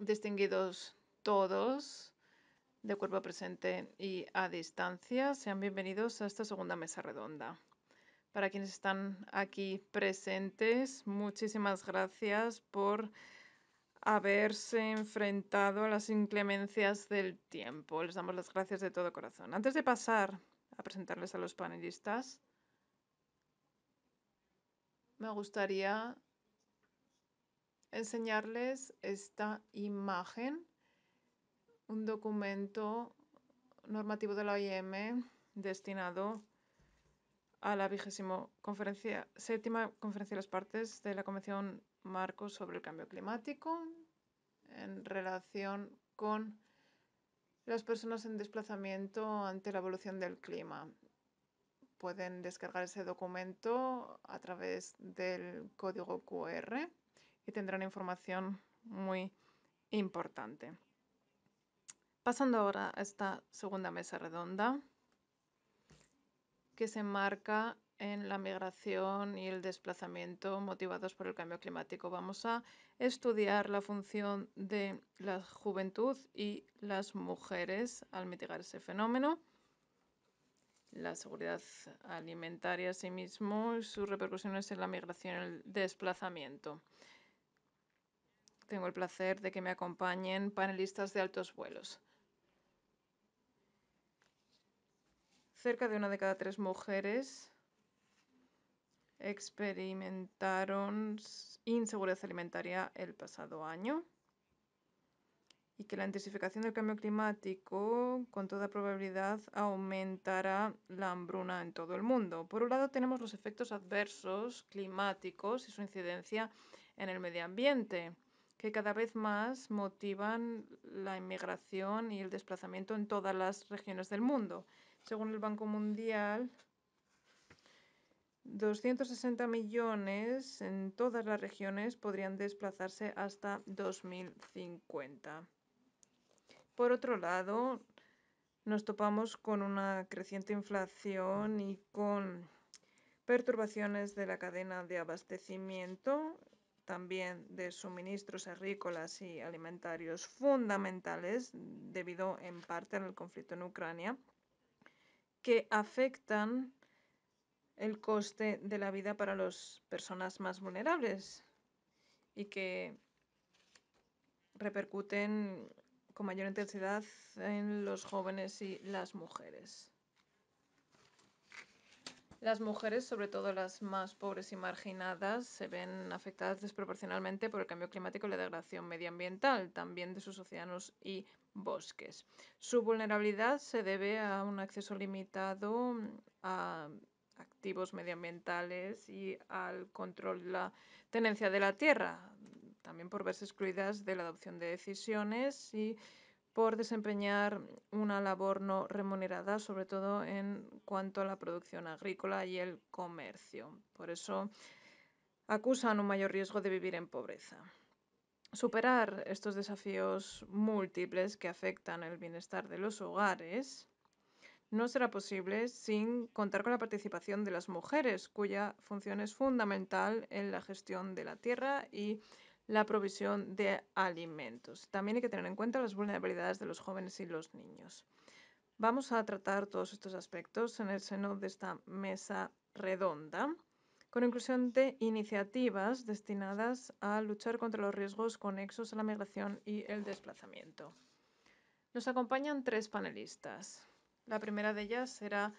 Distinguidos todos de cuerpo presente y a distancia, sean bienvenidos a esta segunda mesa redonda. Para quienes están aquí presentes, muchísimas gracias por haberse enfrentado a las inclemencias del tiempo. Les damos las gracias de todo corazón. Antes de pasar a presentarles a los panelistas, me gustaría enseñarles esta imagen, un documento normativo de la OIM destinado a la vigésimo conferencia, séptima conferencia de las partes de la Convención Marco sobre el Cambio Climático en relación con las personas en desplazamiento ante la evolución del clima. Pueden descargar ese documento a través del código QR y tendrán información muy importante. Pasando ahora a esta segunda mesa redonda que se marca en la migración y el desplazamiento motivados por el cambio climático. Vamos a estudiar la función de la juventud y las mujeres al mitigar ese fenómeno, la seguridad alimentaria asimismo sí y sus repercusiones en la migración y el desplazamiento tengo el placer de que me acompañen panelistas de altos vuelos. Cerca de una de cada tres mujeres experimentaron inseguridad alimentaria el pasado año y que la intensificación del cambio climático con toda probabilidad aumentará la hambruna en todo el mundo. Por un lado tenemos los efectos adversos climáticos y su incidencia en el medio ambiente que cada vez más motivan la inmigración y el desplazamiento en todas las regiones del mundo. Según el Banco Mundial, 260 millones en todas las regiones podrían desplazarse hasta 2050. Por otro lado, nos topamos con una creciente inflación y con perturbaciones de la cadena de abastecimiento también de suministros agrícolas y alimentarios fundamentales mm, debido en parte al conflicto en Ucrania, que afectan el coste de la vida para las personas más vulnerables y que repercuten con mayor intensidad en los jóvenes y las mujeres. Las mujeres, sobre todo las más pobres y marginadas, se ven afectadas desproporcionalmente por el cambio climático y la degradación medioambiental, también de sus océanos y bosques. Su vulnerabilidad se debe a un acceso limitado mm, a activos medioambientales y al control de la tenencia de la tierra, también por verse excluidas de la adopción de decisiones y por desempeñar una labor no remunerada, sobre todo en cuanto a la producción agrícola y el comercio. Por eso acusan un mayor riesgo de vivir en pobreza. Superar estos desafíos múltiples que afectan el bienestar de los hogares no será posible sin contar con la participación de las mujeres, cuya función es fundamental en la gestión de la tierra y la provisión de alimentos. También hay que tener en cuenta las vulnerabilidades de los jóvenes y los niños. Vamos a tratar todos estos aspectos en el seno de esta mesa redonda con inclusión de iniciativas destinadas a luchar contra los riesgos conexos a la migración y el desplazamiento. Nos acompañan tres panelistas. La primera de ellas será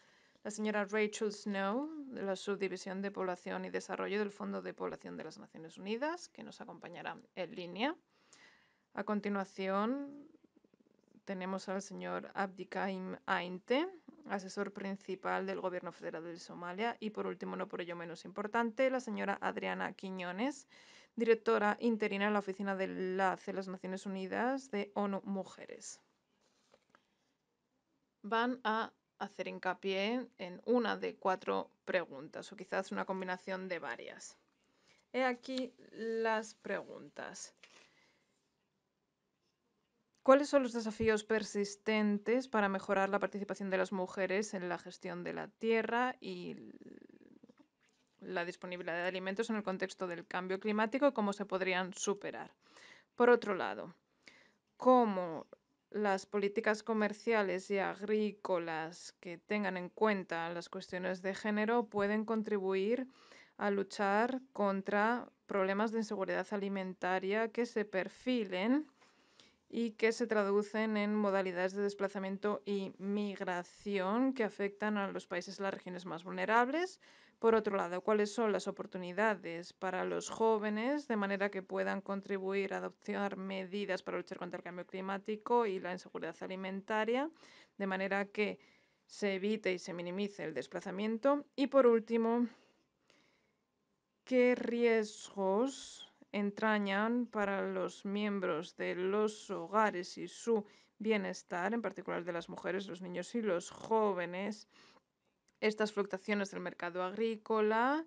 la señora Rachel Snow, de la Subdivisión de Población y Desarrollo del Fondo de Población de las Naciones Unidas, que nos acompañará en línea. A continuación, tenemos al señor Abdikaim Ainte, asesor principal del Gobierno Federal de Somalia. Y por último, no por ello menos importante, la señora Adriana Quiñones, directora interina de la Oficina de enlace de las Naciones Unidas de ONU Mujeres. Van a hacer hincapié en una de cuatro preguntas o quizás una combinación de varias. He aquí las preguntas. ¿Cuáles son los desafíos persistentes para mejorar la participación de las mujeres en la gestión de la tierra y la disponibilidad de alimentos en el contexto del cambio climático y cómo se podrían superar? Por otro lado, ¿cómo las políticas comerciales y agrícolas que tengan en cuenta las cuestiones de género pueden contribuir a luchar contra problemas de inseguridad alimentaria que se perfilen y que se traducen en modalidades de desplazamiento y migración que afectan a los países y las regiones más vulnerables, por otro lado, ¿cuáles son las oportunidades para los jóvenes de manera que puedan contribuir a adoptar medidas para luchar contra el cambio climático y la inseguridad alimentaria, de manera que se evite y se minimice el desplazamiento? Y por último, ¿qué riesgos entrañan para los miembros de los hogares y su bienestar, en particular de las mujeres, los niños y los jóvenes? estas fluctuaciones del mercado agrícola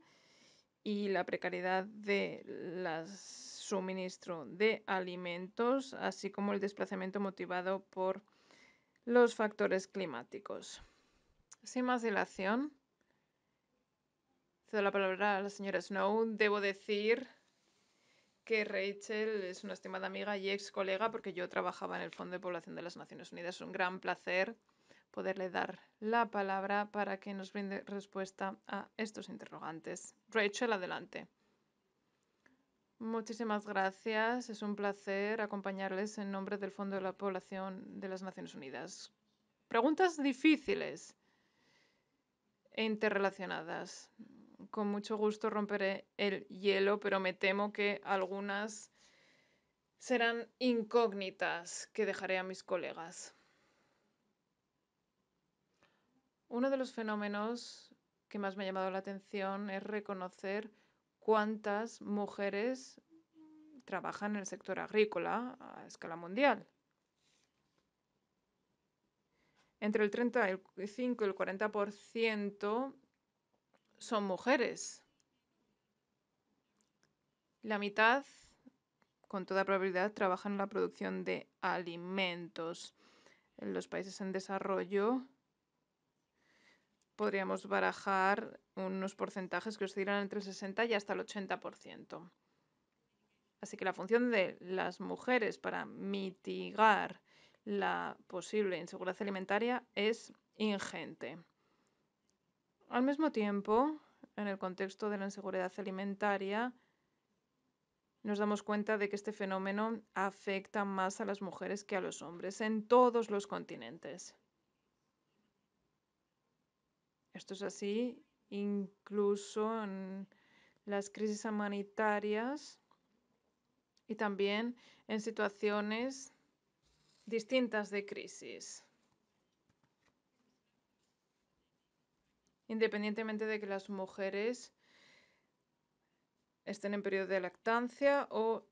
y la precariedad del suministro de alimentos, así como el desplazamiento motivado por los factores climáticos. Sin más dilación, cedo la palabra a la señora Snow. Debo decir que Rachel es una estimada amiga y ex colega porque yo trabajaba en el Fondo de Población de las Naciones Unidas. Es un gran placer poderle dar la palabra para que nos brinde respuesta a estos interrogantes. Rachel, adelante. Muchísimas gracias. Es un placer acompañarles en nombre del Fondo de la Población de las Naciones Unidas. Preguntas difíciles e interrelacionadas. Con mucho gusto romperé el hielo, pero me temo que algunas serán incógnitas que dejaré a mis colegas. Uno de los fenómenos que más me ha llamado la atención es reconocer cuántas mujeres trabajan en el sector agrícola a escala mundial. Entre el 35 y el 40% son mujeres. La mitad, con toda probabilidad, trabajan en la producción de alimentos. En los países en desarrollo, podríamos barajar unos porcentajes que os oscilan entre el 60 y hasta el 80%. Así que la función de las mujeres para mitigar la posible inseguridad alimentaria es ingente. Al mismo tiempo, en el contexto de la inseguridad alimentaria, nos damos cuenta de que este fenómeno afecta más a las mujeres que a los hombres en todos los continentes. Esto es así incluso en las crisis humanitarias y también en situaciones distintas de crisis. Independientemente de que las mujeres estén en periodo de lactancia o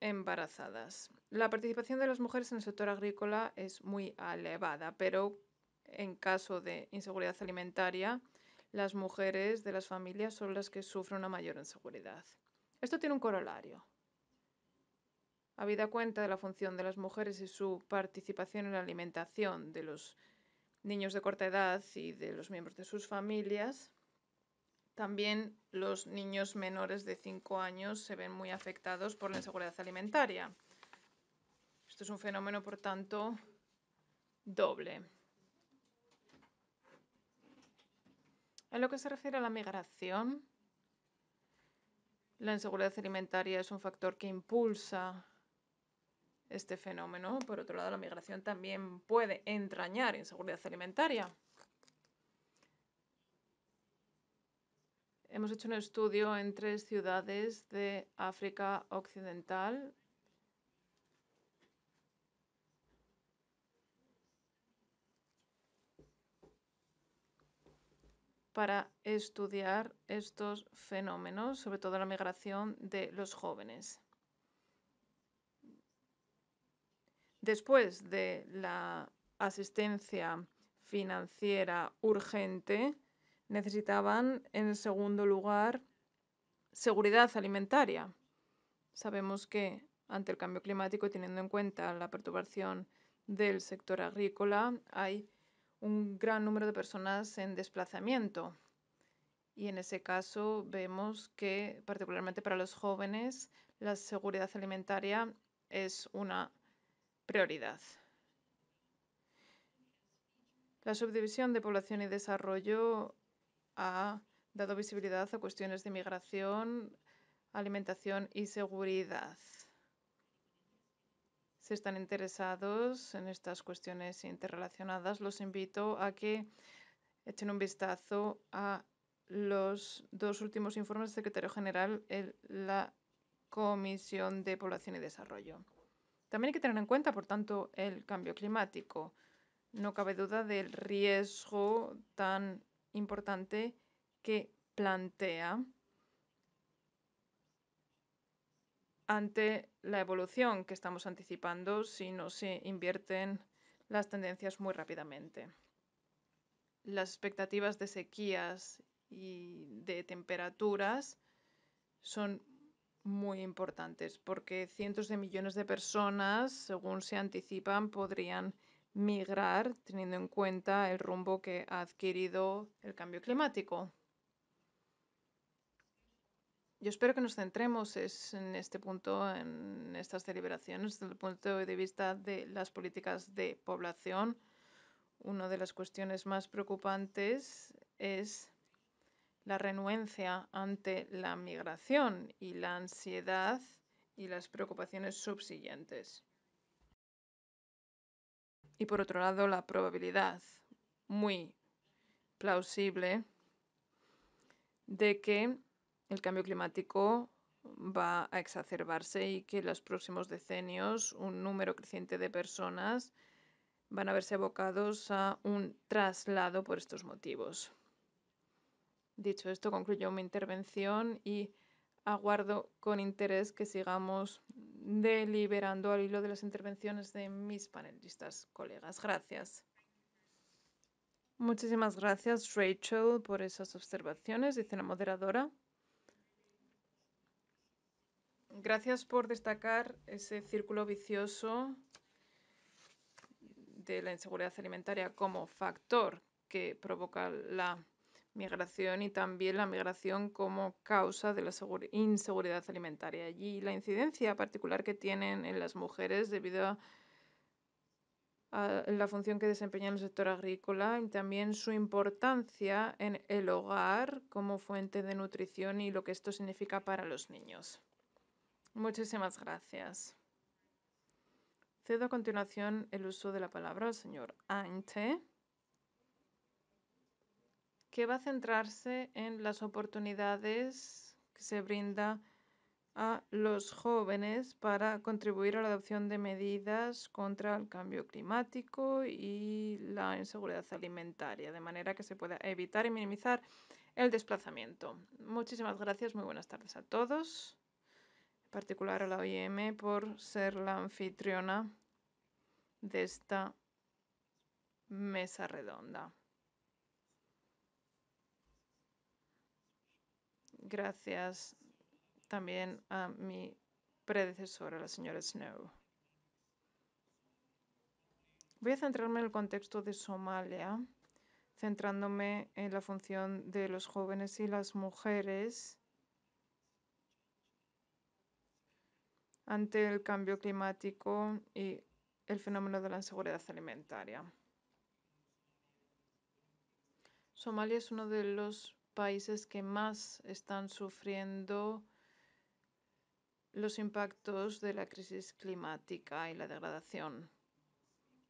embarazadas. La participación de las mujeres en el sector agrícola es muy elevada, pero en caso de inseguridad alimentaria, las mujeres de las familias son las que sufren una mayor inseguridad. Esto tiene un corolario. Habida cuenta de la función de las mujeres y su participación en la alimentación de los niños de corta edad y de los miembros de sus familias, también los niños menores de 5 años se ven muy afectados por la inseguridad alimentaria. Esto es un fenómeno, por tanto, doble. En lo que se refiere a la migración, la inseguridad alimentaria es un factor que impulsa este fenómeno. Por otro lado, la migración también puede entrañar inseguridad alimentaria. Hemos hecho un estudio en tres ciudades de África Occidental para estudiar estos fenómenos, sobre todo la migración de los jóvenes. Después de la asistencia financiera urgente, necesitaban, en segundo lugar, seguridad alimentaria. Sabemos que ante el cambio climático, teniendo en cuenta la perturbación del sector agrícola, hay un gran número de personas en desplazamiento. Y en ese caso vemos que, particularmente para los jóvenes, la seguridad alimentaria es una prioridad. La subdivisión de población y desarrollo ha dado visibilidad a cuestiones de migración, alimentación y seguridad. Si están interesados en estas cuestiones interrelacionadas, los invito a que echen un vistazo a los dos últimos informes del secretario general en la Comisión de Población y Desarrollo. También hay que tener en cuenta, por tanto, el cambio climático. No cabe duda del riesgo tan importante que plantea ante la evolución que estamos anticipando si no se invierten las tendencias muy rápidamente. Las expectativas de sequías y de temperaturas son muy importantes porque cientos de millones de personas, según se anticipan, podrían migrar teniendo en cuenta el rumbo que ha adquirido el cambio climático. Yo espero que nos centremos en este punto, en estas deliberaciones, desde el punto de vista de las políticas de población. Una de las cuestiones más preocupantes es la renuencia ante la migración y la ansiedad y las preocupaciones subsiguientes. Y por otro lado, la probabilidad muy plausible de que el cambio climático va a exacerbarse y que en los próximos decenios un número creciente de personas van a verse abocados a un traslado por estos motivos. Dicho esto, concluyo mi intervención y aguardo con interés que sigamos deliberando al hilo de las intervenciones de mis panelistas colegas. Gracias. Muchísimas gracias, Rachel, por esas observaciones, dice la moderadora gracias por destacar ese círculo vicioso de la inseguridad alimentaria como factor que provoca la migración y también la migración como causa de la inseguridad alimentaria y la incidencia particular que tienen en las mujeres debido a la función que desempeña en el sector agrícola y también su importancia en el hogar como fuente de nutrición y lo que esto significa para los niños. Muchísimas gracias. Cedo a continuación el uso de la palabra al señor Ante, que va a centrarse en las oportunidades que se brinda a los jóvenes para contribuir a la adopción de medidas contra el cambio climático y la inseguridad alimentaria, de manera que se pueda evitar y minimizar el desplazamiento. Muchísimas gracias, muy buenas tardes a todos particular a la OIM por ser la anfitriona de esta mesa redonda. Gracias también a mi predecesora, la señora Snow. Voy a centrarme en el contexto de Somalia, centrándome en la función de los jóvenes y las mujeres ante el cambio climático y el fenómeno de la inseguridad alimentaria. Somalia es uno de los países que más están sufriendo los impactos de la crisis climática y la degradación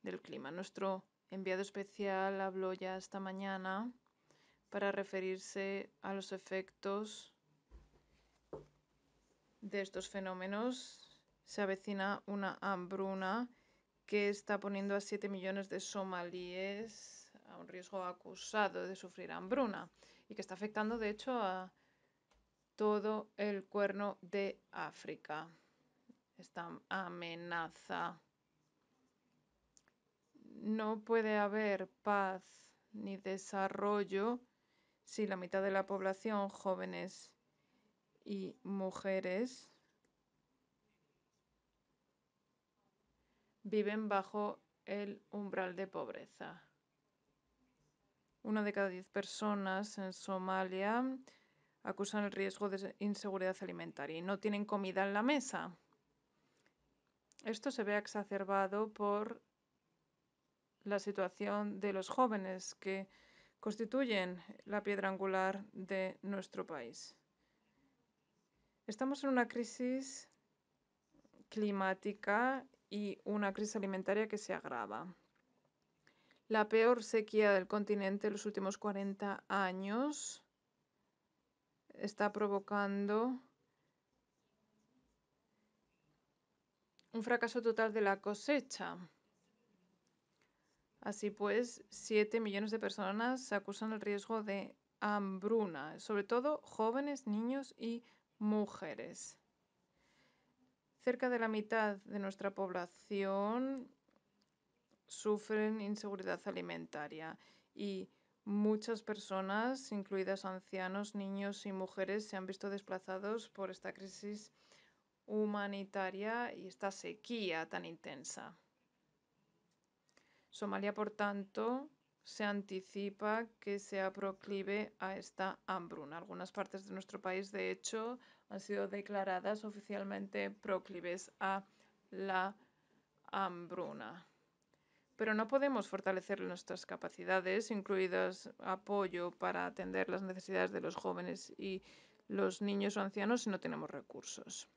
del clima. Nuestro enviado especial habló ya esta mañana para referirse a los efectos de estos fenómenos se avecina una hambruna que está poniendo a 7 millones de somalíes a un riesgo acusado de sufrir hambruna y que está afectando, de hecho, a todo el cuerno de África. Esta amenaza. No puede haber paz ni desarrollo si la mitad de la población, jóvenes y mujeres, viven bajo el umbral de pobreza. Una de cada diez personas en Somalia acusan el riesgo de inseguridad alimentaria y no tienen comida en la mesa. Esto se ve exacerbado por la situación de los jóvenes que constituyen la piedra angular de nuestro país. Estamos en una crisis climática y una crisis alimentaria que se agrava. La peor sequía del continente en los últimos 40 años está provocando un fracaso total de la cosecha. Así pues, 7 millones de personas se acusan el riesgo de hambruna, sobre todo jóvenes, niños y mujeres. Cerca de la mitad de nuestra población sufren inseguridad alimentaria y muchas personas, incluidas ancianos, niños y mujeres, se han visto desplazados por esta crisis humanitaria y esta sequía tan intensa. Somalia, por tanto, se anticipa que sea proclive a esta hambruna. Algunas partes de nuestro país, de hecho, han sido declaradas oficialmente proclives a la hambruna. Pero no podemos fortalecer nuestras capacidades, incluidas apoyo para atender las necesidades de los jóvenes y los niños o ancianos, si no tenemos recursos.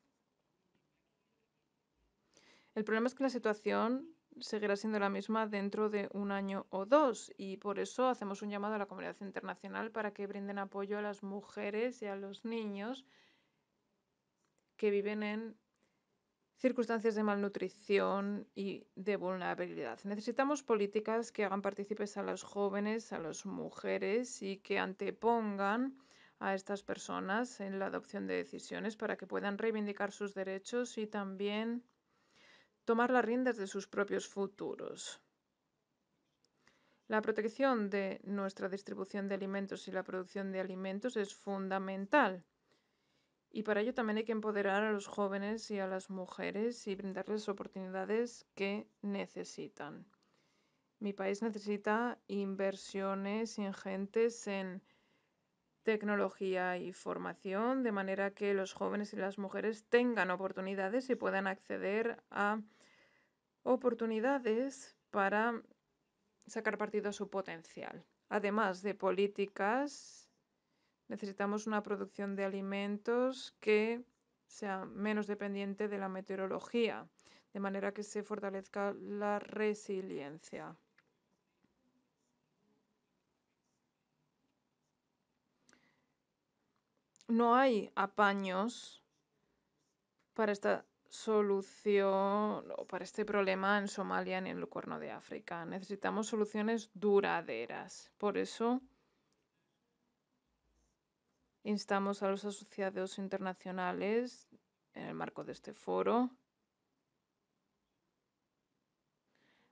El problema es que la situación seguirá siendo la misma dentro de un año o dos y por eso hacemos un llamado a la comunidad internacional para que brinden apoyo a las mujeres y a los niños que viven en circunstancias de malnutrición y de vulnerabilidad. Necesitamos políticas que hagan partícipes a los jóvenes, a las mujeres y que antepongan a estas personas en la adopción de decisiones para que puedan reivindicar sus derechos y también tomar las riendas de sus propios futuros. La protección de nuestra distribución de alimentos y la producción de alimentos es fundamental y para ello también hay que empoderar a los jóvenes y a las mujeres y brindarles oportunidades que necesitan. Mi país necesita inversiones ingentes en tecnología y formación, de manera que los jóvenes y las mujeres tengan oportunidades y puedan acceder a oportunidades para sacar partido a su potencial. Además de políticas Necesitamos una producción de alimentos que sea menos dependiente de la meteorología, de manera que se fortalezca la resiliencia. No hay apaños para esta solución o para este problema en Somalia ni en el Cuerno de África. Necesitamos soluciones duraderas. Por eso Instamos a los asociados internacionales en el marco de este foro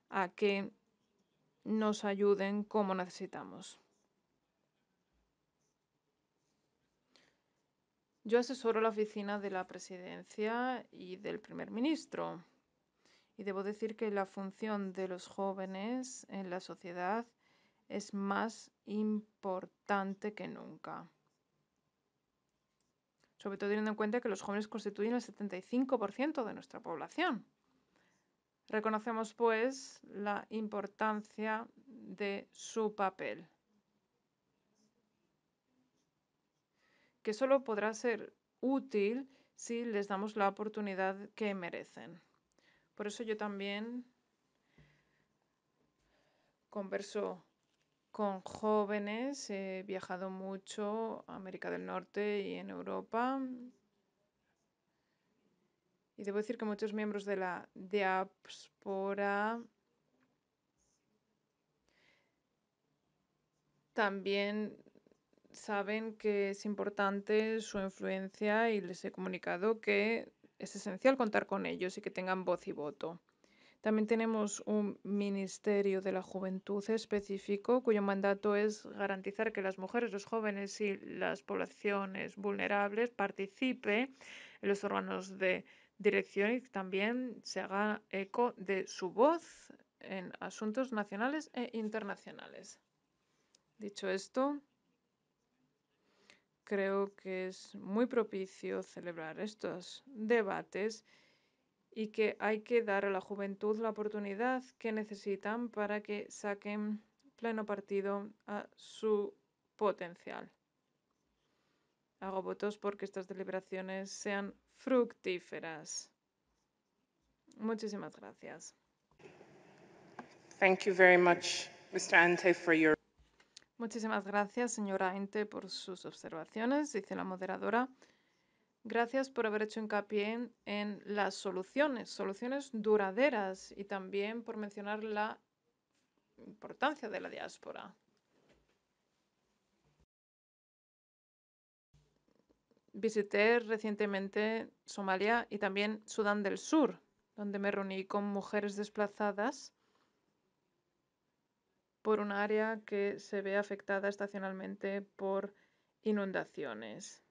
a que nos ayuden como necesitamos. Yo asesoro la oficina de la presidencia y del primer ministro. Y debo decir que la función de los jóvenes en la sociedad es más importante que nunca sobre todo teniendo en cuenta que los jóvenes constituyen el 75% de nuestra población. Reconocemos, pues, la importancia de su papel, que solo podrá ser útil si les damos la oportunidad que merecen. Por eso yo también converso con jóvenes, he viajado mucho a América del Norte y en Europa. Y debo decir que muchos miembros de la diáspora también saben que es importante su influencia y les he comunicado que es esencial contar con ellos y que tengan voz y voto. También tenemos un Ministerio de la Juventud específico cuyo mandato es garantizar que las mujeres, los jóvenes y las poblaciones vulnerables participen en los órganos de dirección y también se haga eco de su voz en asuntos nacionales e internacionales. Dicho esto, creo que es muy propicio celebrar estos debates y que hay que dar a la juventud la oportunidad que necesitan para que saquen pleno partido a su potencial. Hago votos porque estas deliberaciones sean fructíferas. Muchísimas gracias. Muchísimas gracias, señora Ante, por sus observaciones, dice la moderadora. Gracias por haber hecho hincapié en, las soluciones, soluciones duraderas y también por mencionar la importancia de la diáspora. Visité recientemente Somalia y también Sudán del Sur, donde me reuní con mujeres desplazadas por un área que se ve afectada estacionalmente por inundaciones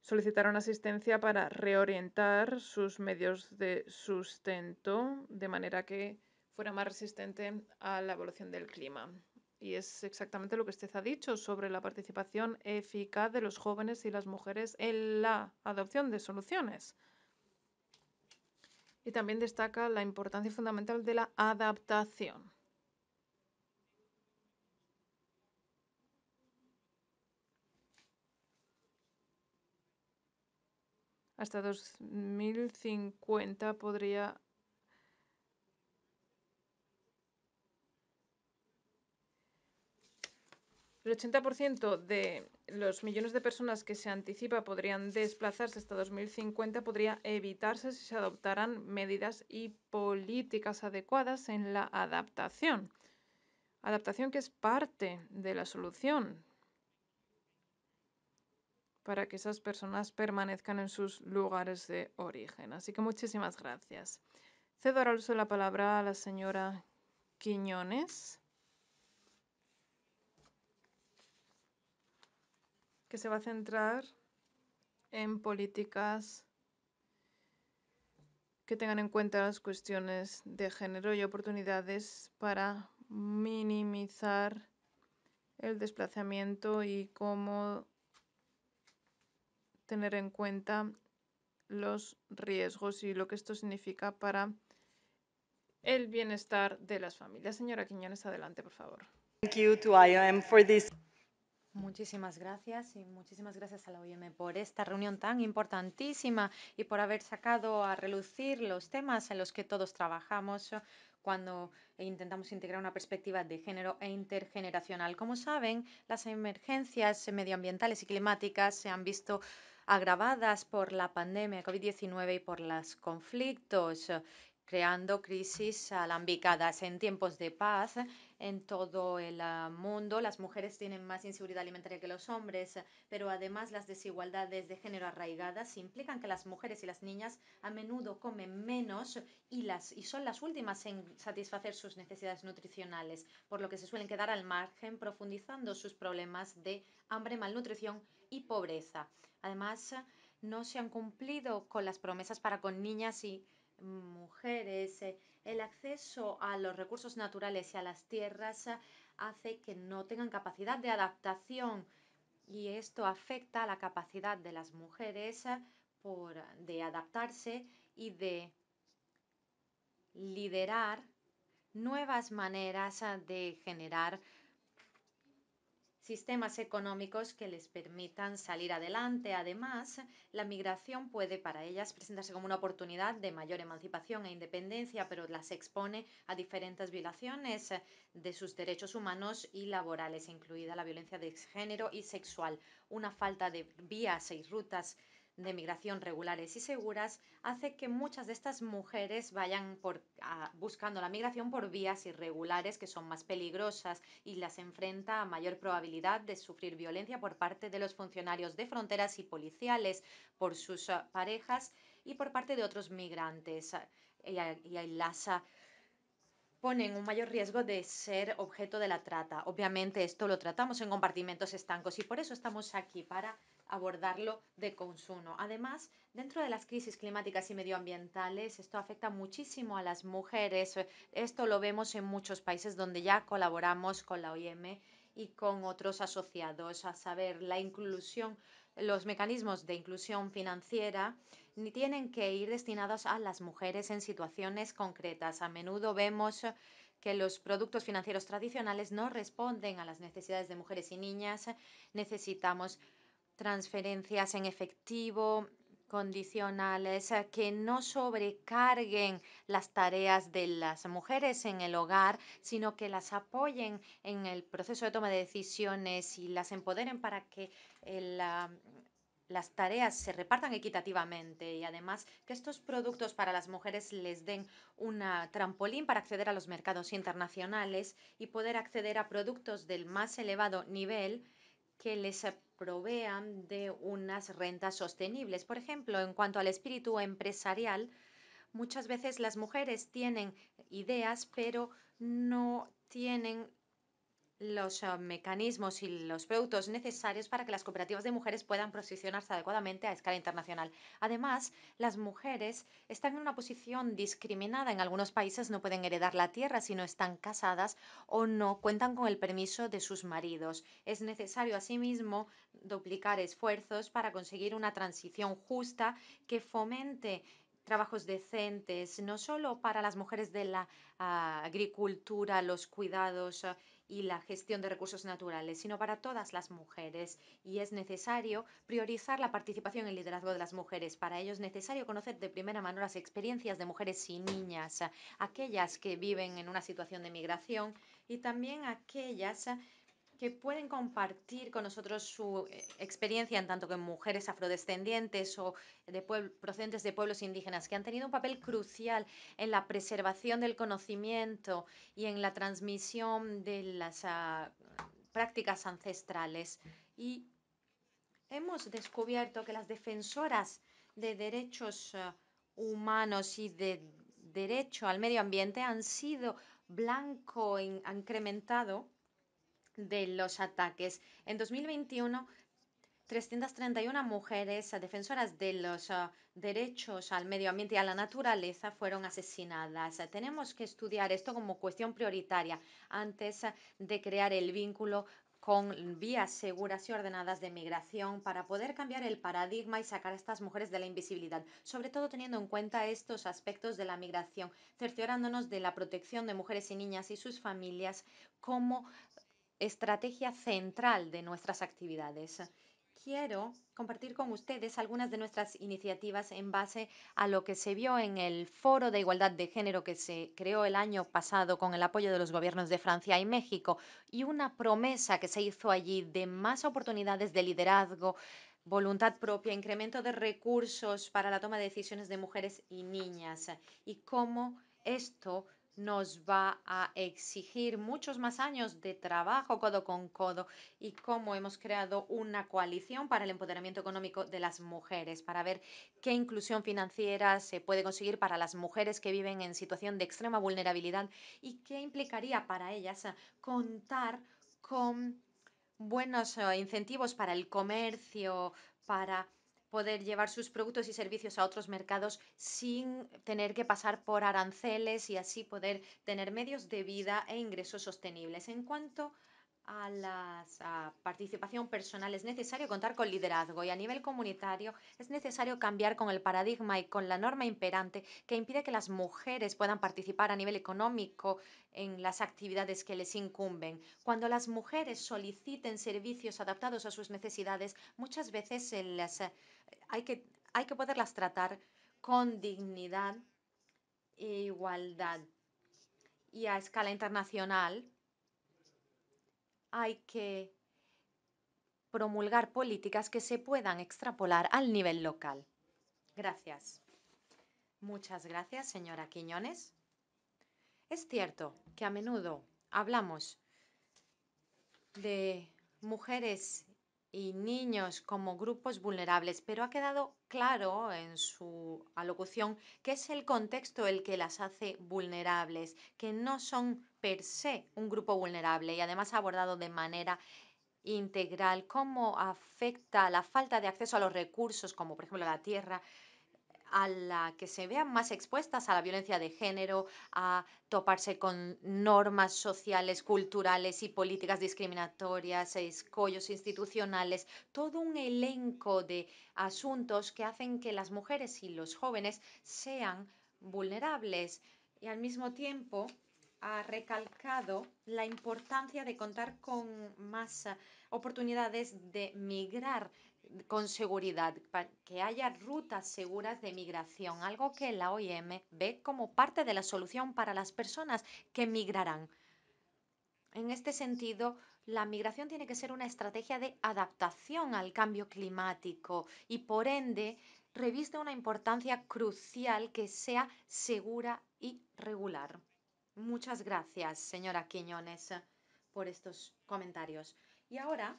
solicitaron asistencia para reorientar sus medios de sustento de manera que fuera más resistente a la evolución del clima. Y es exactamente lo que usted ha dicho sobre la participación eficaz de los jóvenes y las mujeres en la adopción de soluciones. Y también destaca la importancia fundamental de la adaptación. hasta 2050 podría El 80% de los millones de personas que se anticipa podrían desplazarse hasta 2050 podría evitarse si se adoptaran medidas y políticas adecuadas en la adaptación. Adaptación que es parte de la solución, para que esas personas permanezcan en sus lugares de origen. Así que muchísimas gracias. Cedo ahora la palabra a la señora Quiñones, que se va a centrar en políticas que tengan en cuenta las cuestiones de género y oportunidades para minimizar el desplazamiento y cómo tener en cuenta los riesgos y lo que esto significa para el bienestar de las familias. Señora Quiñones, adelante, por favor. Muchísimas gracias y muchísimas gracias a la OIM por esta reunión tan importantísima y por haber sacado a relucir los temas en los que todos trabajamos cuando intentamos integrar una perspectiva de género e intergeneracional. Como saben, las emergencias medioambientales y climáticas se han visto agravadas por la pandemia COVID-19 y por los conflictos eh, creando crisis alambicadas. En tiempos de paz, en todo el ah, mundo, las mujeres tienen más inseguridad alimentaria que los hombres, pero además las desigualdades de género arraigadas implican que las mujeres y las niñas a menudo comen menos y, son las últimas en satisfacer sus necesidades nutricionales, por lo que se suelen quedar al margen, profundizando sus problemas de hambre, malnutrición y pobreza. Además, no se han cumplido con las promesas para con niñas y mujeres, eh, el acceso a los recursos naturales y a las tierras eh, hace que no tengan capacidad de adaptación y esto afecta la capacidad de las mujeres eh, por, de adaptarse y de liderar nuevas maneras de generar sistemas económicos que les permitan salir adelante. Además, la migración puede para ellas presentarse como una oportunidad de mayor emancipación e independencia, pero las expone a diferentes violaciones de sus derechos humanos y laborales, incluida la violencia de género y sexual, una falta de vías y rutas de migración regulares y seguras hace que muchas de estas mujeres vayan por, buscando la migración por vías irregulares que son más peligrosas y las enfrenta a mayor probabilidad de sufrir violencia por parte de los funcionarios de fronteras y policiales, por sus ah, parejas y por parte de otros migrantes. Y, y las ponen un mayor riesgo de ser objeto de la trata. Obviamente esto lo tratamos en compartimentos estancos y por eso estamos aquí, para abordarlo de consumo. Además, dentro de las crisis climáticas y medioambientales, esto afecta muchísimo a las mujeres. Esto lo vemos en muchos países donde ya colaboramos con la OIM y con otros asociados, a saber, la inclusión, los mecanismos de inclusión financiera tienen que ir destinados a las mujeres en situaciones concretas. A menudo vemos que los productos financieros tradicionales no responden a las necesidades de mujeres y niñas. Necesitamos transferencias en efectivo, condicionales eh, que no sobrecarguen las tareas de las mujeres en el hogar, sino que las apoyen en el proceso de toma de decisiones y las empoderen para que eh, las tareas se repartan equitativamente y además que estos productos para las mujeres les den un trampolín para acceder a los mercados internacionales y poder acceder a productos del más elevado nivel que les eh, provean de unas rentas sostenibles. Por ejemplo, en cuanto al espíritu empresarial, muchas veces las mujeres tienen ideas, pero no tienen los eh, mecanismos y los productos necesarios para que las cooperativas de mujeres puedan posicionarse adecuadamente a escala internacional. Además, las mujeres están en una posición discriminada. En algunos países no pueden heredar la tierra si no están casadas o no cuentan con el permiso de sus maridos. Es necesario, asimismo, duplicar esfuerzos para conseguir una transición justa que fomente trabajos decentes, no solo para las mujeres de la ah, agricultura, los cuidados ah, y la gestión de recursos naturales, sino para todas las mujeres. Y es necesario priorizar la participación y el liderazgo de las mujeres. Para ello es necesario conocer de primera mano las experiencias de mujeres y niñas, aquellas que viven en una situación de migración y también aquellas que pueden compartir con nosotros su eh, experiencia en tanto que mujeres afrodescendientes o de procedentes de pueblos indígenas que han tenido un papel crucial en la preservación del conocimiento y en la transmisión de las ah, prácticas ancestrales. Y hemos descubierto que las defensoras de derechos ah, humanos y de derecho al medio ambiente han sido blanco incrementado de los ataques. En 2021, 331 mujeres eh, defensoras de los eh, derechos al medio ambiente y a la naturaleza fueron asesinadas. Eh, tenemos que estudiar esto como cuestión prioritaria antes de crear el vínculo con vías seguras y ordenadas de migración para poder cambiar el paradigma y sacar a estas mujeres de la invisibilidad, sobre todo teniendo en cuenta estos aspectos de la migración, cerciorándonos de la protección de mujeres y niñas y sus familias como estrategia central de nuestras actividades. Quiero compartir con ustedes algunas de nuestras iniciativas en base a lo que se vio en el Foro de Igualdad de Género que se creó el año pasado con el apoyo de los gobiernos de Francia y México y una promesa que se hizo allí de más oportunidades de liderazgo, voluntad propia, incremento de recursos para la toma de decisiones de mujeres y niñas y cómo esto nos va a exigir muchos más años de trabajo codo con codo y cómo hemos creado una coalición para el empoderamiento económico de las mujeres, para ver qué inclusión financiera se puede conseguir para las mujeres que viven en situación de extrema vulnerabilidad y qué implicaría para ellas eh, contar con buenos eh, incentivos para el comercio, para poder llevar sus productos y servicios a otros mercados sin tener que pasar por aranceles y así poder tener medios de vida e ingresos sostenibles. En cuanto a la participación personal es necesario contar con liderazgo y a nivel comunitario es necesario cambiar con el paradigma y con la norma imperante que impide que las mujeres puedan participar a nivel económico en las actividades que les incumben. Cuando las mujeres soliciten servicios adaptados a sus necesidades, muchas veces se les hay que, hay que poderlas tratar con dignidad e igualdad. Y a escala internacional hay que promulgar políticas que se puedan extrapolar al nivel local. Gracias. Muchas gracias, señora Quiñones. Es cierto que a menudo hablamos de mujeres y niños como grupos vulnerables, pero ha quedado claro en su alocución que es el contexto el que las hace vulnerables, que no son per se un grupo vulnerable y además ha abordado de manera integral cómo afecta la falta de acceso a los recursos, como por ejemplo la tierra, a la que se vean más expuestas a la violencia de género, a toparse con normas sociales, culturales y políticas discriminatorias, escollos institucionales, todo un elenco de asuntos que hacen que las mujeres y los jóvenes sean vulnerables y al mismo tiempo ha recalcado la importancia de contar con más oportunidades de migrar con seguridad, que haya rutas seguras de migración, algo que la OIM ve como parte de la solución para las personas que migrarán. En este sentido, la migración tiene que ser una estrategia de adaptación al cambio climático y, por ende, reviste una importancia crucial que sea segura y regular. Muchas gracias, señora Quiñones, por estos comentarios. Y ahora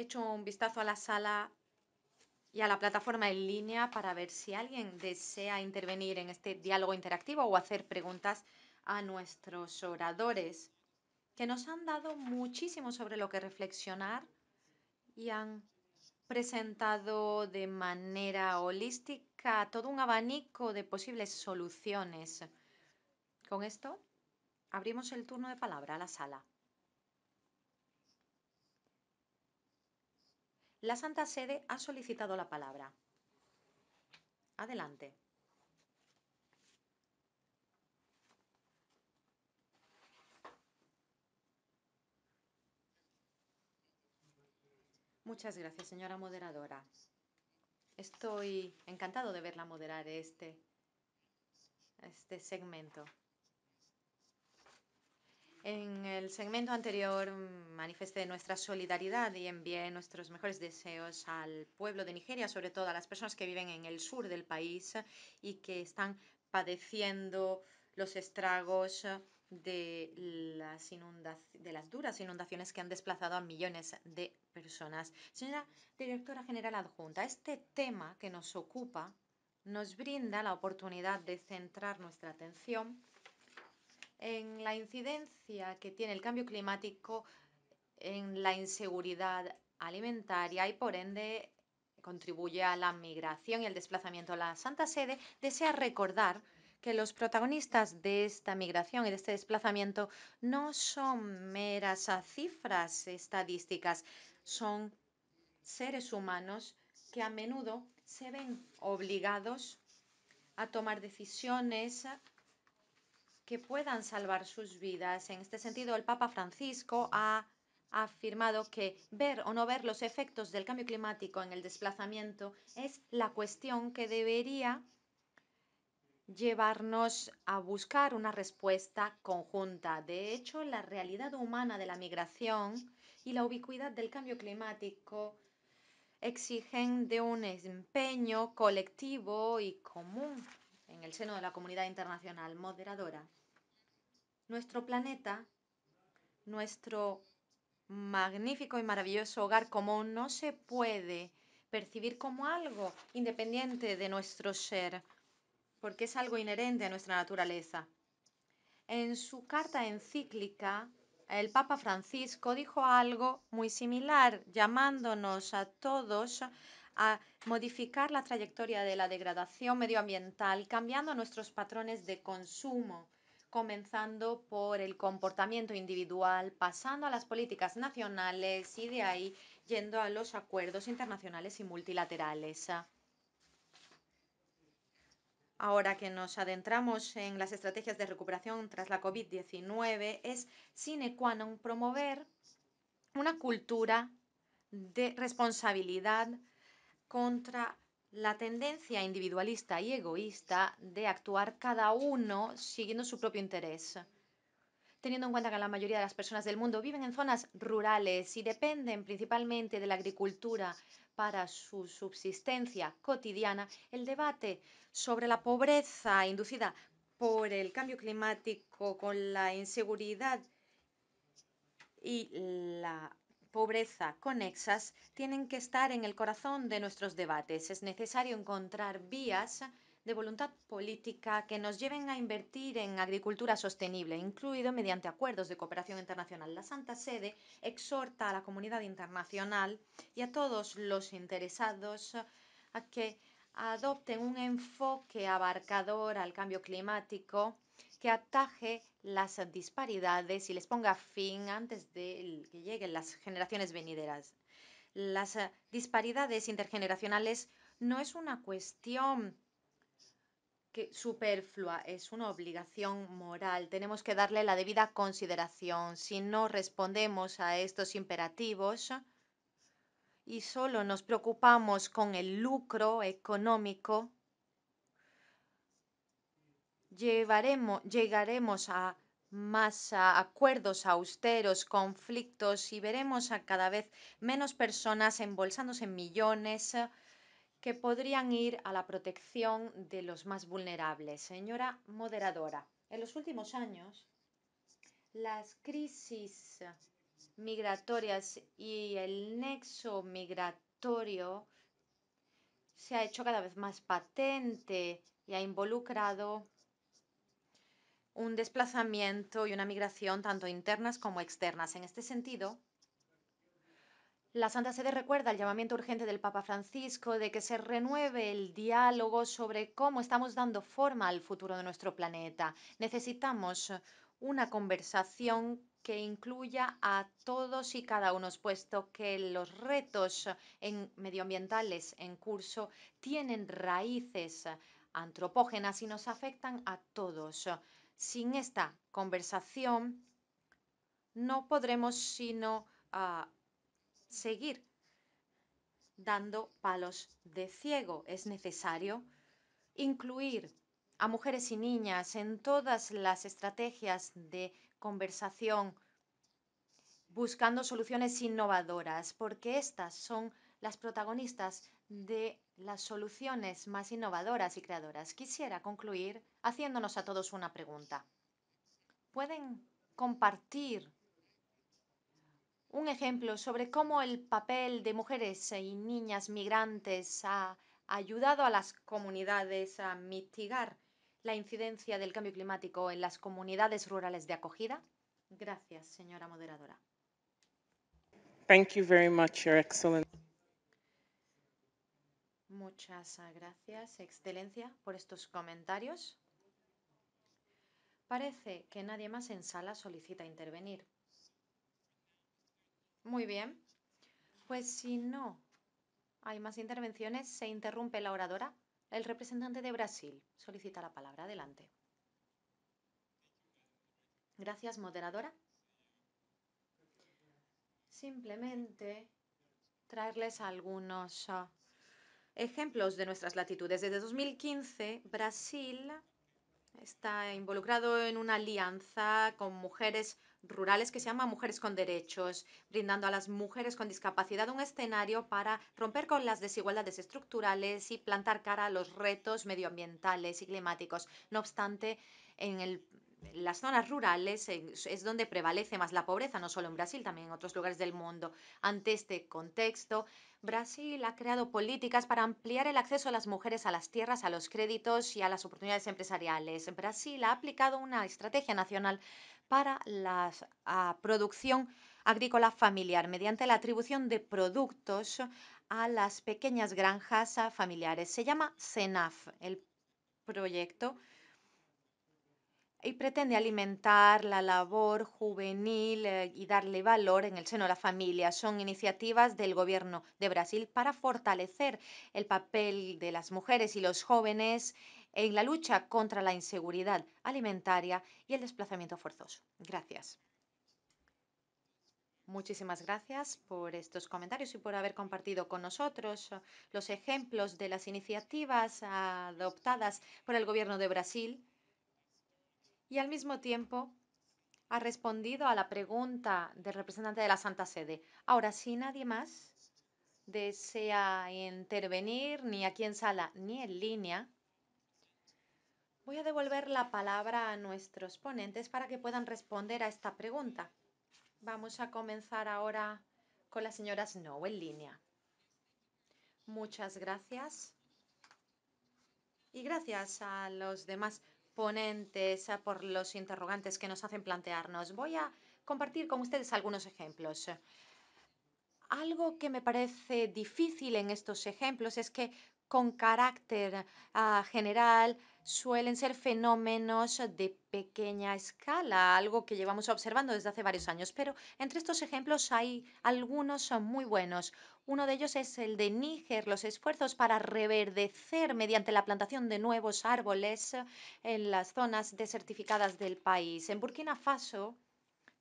He hecho un vistazo a la sala y a la plataforma en línea para ver si alguien desea intervenir en este diálogo interactivo o hacer preguntas a nuestros oradores, que nos han dado muchísimo sobre lo que reflexionar y han presentado de manera holística todo un abanico de posibles soluciones. Con esto, abrimos el turno de palabra a la sala. La Santa Sede ha solicitado la palabra. Adelante. Muchas gracias, señora moderadora. Estoy encantado de verla moderar este, este segmento. En el segmento anterior manifesté nuestra solidaridad y envié nuestros mejores deseos al pueblo de Nigeria, sobre todo a las personas que viven en el sur del país y que están padeciendo los estragos de las, de las duras inundaciones que han desplazado a millones de personas. Señora Directora General Adjunta, este tema que nos ocupa nos brinda la oportunidad de centrar nuestra atención en la incidencia que tiene el cambio climático en la inseguridad alimentaria y por ende contribuye a la migración y el desplazamiento. La Santa Sede desea recordar que los protagonistas de esta migración y de este desplazamiento no son meras cifras estadísticas, son seres humanos que a menudo se ven obligados a tomar decisiones que puedan salvar sus vidas. En este sentido, el Papa Francisco ha afirmado que ver o no ver los efectos del cambio climático en el desplazamiento es la cuestión que debería llevarnos a buscar una respuesta conjunta. De hecho, la realidad humana de la migración y la ubicuidad del cambio climático exigen de un empeño colectivo y común en el seno de la comunidad internacional moderadora nuestro planeta, nuestro magnífico y maravilloso hogar común no se puede percibir como algo independiente de nuestro ser, porque es algo inherente a nuestra naturaleza. En su carta encíclica, el Papa Francisco dijo algo muy similar, llamándonos a todos a modificar la trayectoria de la degradación medioambiental, cambiando nuestros patrones de consumo comenzando por el comportamiento individual, pasando a las políticas nacionales y de ahí yendo a los acuerdos internacionales y multilaterales. Ahora que nos adentramos en las estrategias de recuperación tras la COVID-19, es sine qua non promover una cultura de responsabilidad contra la tendencia individualista y egoísta de actuar cada uno siguiendo su propio interés. Teniendo en cuenta que la mayoría de las personas del mundo viven en zonas rurales y dependen principalmente de la agricultura para su subsistencia cotidiana, el debate sobre la pobreza inducida por el cambio climático, con la inseguridad y la pobreza conexas tienen que estar en el corazón de nuestros debates. Es necesario encontrar vías de voluntad política que nos lleven a invertir en agricultura sostenible, incluido mediante acuerdos de cooperación internacional. La Santa Sede exhorta a la comunidad internacional y a todos los interesados a que adopten un enfoque abarcador al cambio climático que ataje las disparidades y les ponga fin antes de que lleguen las generaciones venideras. Las eh, disparidades intergeneracionales no es una cuestión que superflua, es una obligación moral. Tenemos que darle la debida consideración. Si no respondemos a estos imperativos y solo nos preocupamos con el lucro económico, Llevaremos, llegaremos a más acuerdos austeros, conflictos y veremos a cada vez menos personas embolsándose en millones eh, que podrían ir a la protección de los más vulnerables. Señora moderadora, en los últimos años, las crisis migratorias y el nexo migratorio se ha hecho cada vez más patente y ha involucrado un desplazamiento y una migración tanto internas como externas. En este sentido, la Santa Sede recuerda el llamamiento urgente del Papa Francisco de que se renueve el diálogo sobre cómo estamos dando forma al futuro de nuestro planeta. Necesitamos una conversación que incluya a todos y cada uno, puesto que los retos medioambientales en curso tienen raíces antropógenas y nos afectan a todos. Sin esta conversación no podremos sino ah, seguir dando palos de ciego. Es necesario incluir a mujeres y niñas en todas las estrategias de conversación buscando soluciones innovadoras, porque estas son las protagonistas de las soluciones más innovadoras y creadoras. Quisiera concluir haciéndonos a todos una pregunta. ¿Pueden compartir un ejemplo sobre cómo el papel de mujeres y niñas migrantes ha ayudado a las comunidades a mitigar la incidencia del cambio climático en las comunidades rurales de acogida? Gracias, señora moderadora. Thank you very much, Muchas gracias, Excelencia, por estos comentarios. Parece que nadie más en sala solicita intervenir. Muy bien. Pues si no hay más intervenciones, se interrumpe la oradora. El representante de Brasil solicita la palabra. Adelante. Gracias, moderadora. Simplemente traerles algunos ah, Ejemplos de nuestras latitudes. Desde 2015, Brasil está involucrado en una alianza con mujeres rurales que se llama Mujeres con Derechos, brindando a las mujeres con discapacidad un escenario para romper con las desigualdades estructurales y plantar cara a los retos medioambientales y climáticos. No obstante, en el las zonas rurales es donde prevalece más la pobreza, no solo en Brasil, también en otros lugares del mundo. Ante este contexto, Brasil ha creado políticas para ampliar el acceso de las mujeres a las tierras, a los créditos y a las oportunidades empresariales. Brasil ha aplicado una estrategia nacional para la producción agrícola familiar mediante la atribución de productos a las pequeñas granjas familiares. Se llama CENAF. El proyecto y pretende alimentar la labor juvenil eh, y darle valor en el seno de la familia. Son iniciativas del gobierno de Brasil para fortalecer el papel de las mujeres y los jóvenes en la lucha contra la inseguridad alimentaria y el desplazamiento forzoso. Gracias. Muchísimas gracias por estos comentarios y por haber compartido con nosotros los ejemplos de las iniciativas adoptadas por el gobierno de Brasil y al mismo tiempo ha respondido a la pregunta del representante de la Santa Sede. Ahora, si nadie más desea intervenir, ni aquí en sala ni en línea, voy a devolver la palabra a nuestros ponentes para que puedan responder a esta pregunta. Vamos a comenzar ahora con la señora Snow en línea. Muchas gracias. Y gracias a los demás ponentes, por los interrogantes que nos hacen plantearnos. Voy a compartir con ustedes algunos ejemplos. Algo que me parece difícil en estos ejemplos es que con carácter ah, general suelen ser fenómenos de pequeña escala, algo que llevamos observando desde hace varios años. Pero entre estos ejemplos hay algunos muy buenos. Uno de ellos es el de Níger, los esfuerzos para reverdecer mediante la plantación de nuevos árboles en las zonas desertificadas del país. En Burkina Faso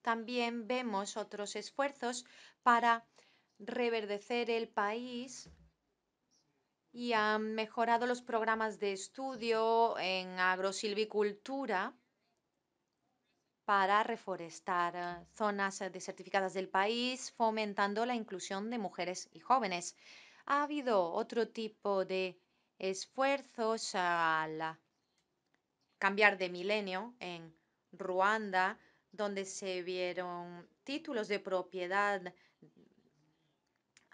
también vemos otros esfuerzos para reverdecer el país y han mejorado los programas de estudio en agrosilvicultura para reforestar ah, zonas ah, desertificadas del país, fomentando la inclusión de mujeres y jóvenes. Ha habido otro tipo de esfuerzos al cambiar de milenio en Ruanda, donde se vieron títulos de propiedad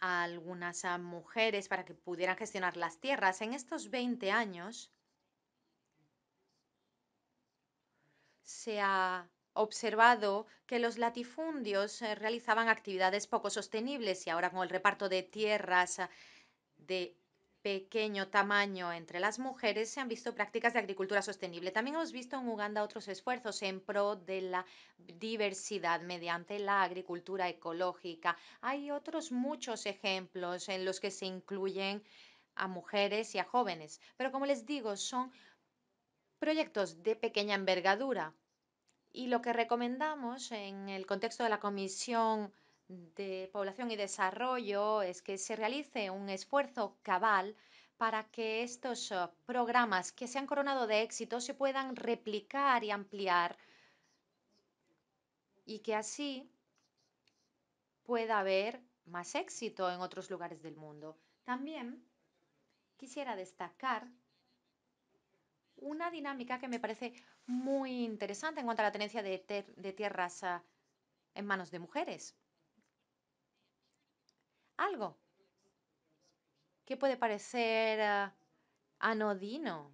algunas mujeres para que pudieran gestionar las tierras. En estos 20 años se ha observado que los latifundios eh, realizaban actividades poco sostenibles y ahora con el reparto de tierras ah, de pequeño tamaño entre las mujeres se han visto prácticas de agricultura sostenible. También hemos visto en Uganda otros esfuerzos en pro de la diversidad mediante la agricultura ecológica. Hay otros muchos ejemplos en los que se incluyen a mujeres y a jóvenes, pero como les digo, son proyectos de pequeña envergadura. Y lo que recomendamos en el contexto de la Comisión de Población y Desarrollo es que se realice un esfuerzo cabal para que estos eh, programas que se han coronado de éxito se puedan replicar y ampliar y que así pueda haber más éxito en otros lugares del mundo. También quisiera destacar una dinámica que me parece muy interesante en cuanto a la tenencia de, de tierras eh, en manos de mujeres algo que puede parecer ah, anodino,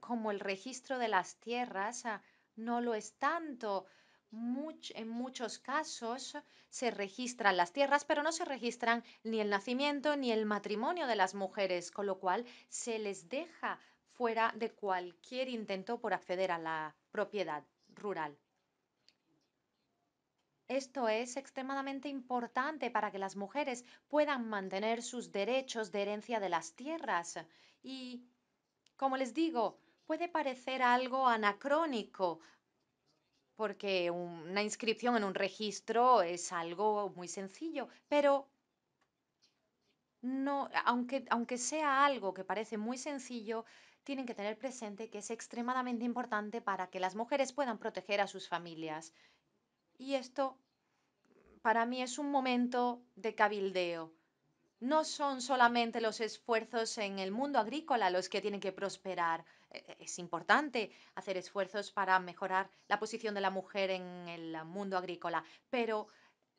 como el registro de las tierras, ah, no lo es tanto. en muchos casos se registran las tierras, pero no se registran ni el nacimiento ni el matrimonio de las mujeres, con lo cual se les deja fuera de cualquier intento por acceder a la propiedad rural. Esto es extremadamente importante para que las mujeres puedan mantener sus derechos de herencia de las tierras. Y, como les digo, puede parecer algo anacrónico, porque una inscripción en un registro es algo muy sencillo, pero no, aunque, aunque sea algo que parece muy sencillo, tienen que tener presente que es extremadamente importante para que las mujeres puedan proteger a sus familias. Y esto para mí es un momento de cabildeo. No son solamente los esfuerzos en el mundo agrícola los que tienen que prosperar. Eh, eh, es importante hacer esfuerzos para mejorar la posición de la mujer en el mundo agrícola, pero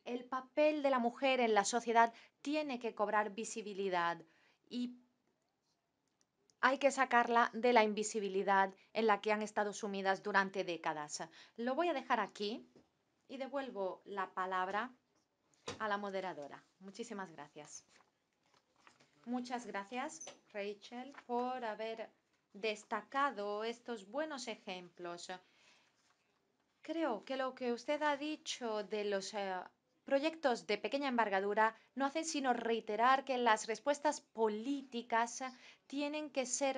el papel de la mujer en la sociedad tiene que cobrar visibilidad y hay que sacarla de la invisibilidad en la que han estado sumidas durante décadas. Lo voy a dejar aquí y devuelvo la palabra a la moderadora. Muchísimas gracias. Muchas gracias, Rachel, por haber destacado estos buenos ejemplos. Creo que lo que usted ha dicho de los eh, proyectos de pequeña envergadura no hacen sino reiterar que las respuestas políticas tienen que ser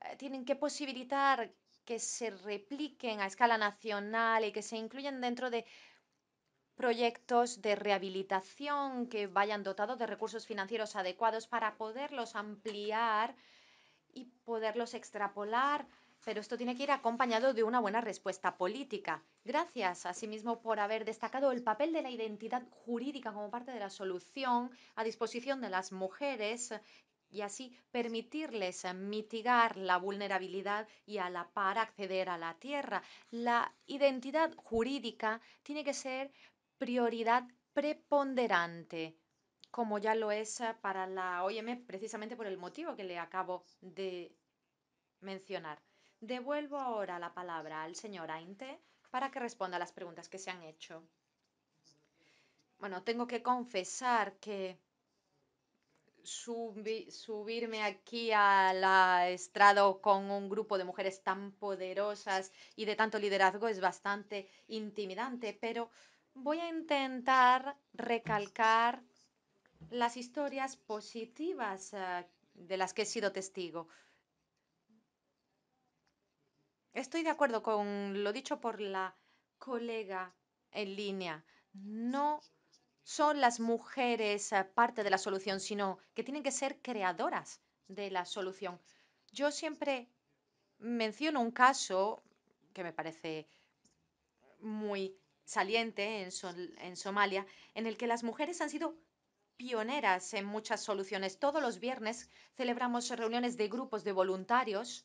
eh, tienen que posibilitar que se repliquen a escala nacional y que se incluyan dentro de proyectos de rehabilitación que vayan dotados de recursos financieros adecuados para poderlos ampliar y poderlos extrapolar, pero esto tiene que ir acompañado de una buena respuesta política. Gracias, asimismo, por haber destacado el papel de la identidad jurídica como parte de la solución a disposición de las mujeres y así permitirles mitigar la vulnerabilidad y a la par acceder a la tierra. La identidad jurídica tiene que ser prioridad preponderante, como ya lo es eh, para la OIM precisamente por el motivo que le acabo de mencionar. Devuelvo ahora la palabra al señor Ainte para que responda a las preguntas que se han hecho. Bueno, tengo que confesar que subirme aquí al estrado con un grupo de mujeres tan poderosas y de tanto liderazgo es bastante intimidante, pero voy a intentar recalcar las historias positivas eh, de las que he sido testigo. Estoy de acuerdo con lo dicho por la colega en línea. No son las mujeres eh, parte de la solución, sino que tienen que ser creadoras de la solución. Yo siempre menciono un caso que me parece muy saliente en, Somalia, en el que las mujeres han sido pioneras en muchas soluciones. Todos los viernes celebramos reuniones de grupos de voluntarios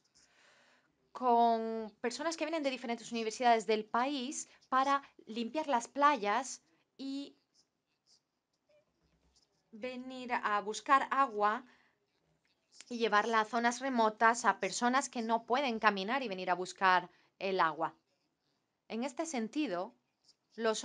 con personas que vienen de diferentes universidades del país para limpiar las playas y venir a buscar agua y llevarla a zonas remotas a personas que no pueden caminar y venir a buscar el agua. En este sentido, los,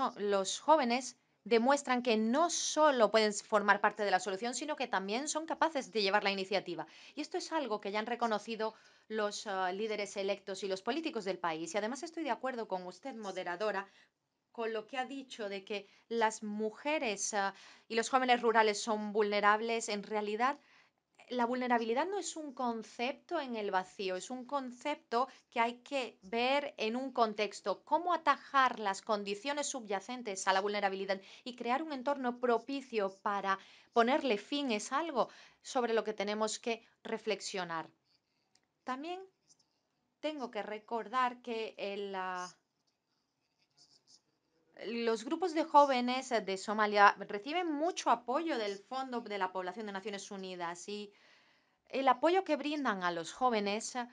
jóvenes demuestran que no solo pueden formar parte de la solución, sino que también son capaces de llevar la iniciativa. Y esto es algo que ya han reconocido los ah, líderes electos y los políticos del país. Y además estoy de acuerdo con usted, moderadora, con lo que ha dicho de que las mujeres ah, y los jóvenes rurales son vulnerables, en realidad la vulnerabilidad no es un concepto en el vacío, es un concepto que hay que ver en un contexto, cómo atajar las condiciones subyacentes a la vulnerabilidad y crear un entorno propicio para ponerle fin es algo sobre lo que tenemos que reflexionar. También tengo que recordar que la los grupos de jóvenes eh, de Somalia reciben mucho apoyo del Fondo de la Población de Naciones Unidas y el apoyo que brindan a los jóvenes eh,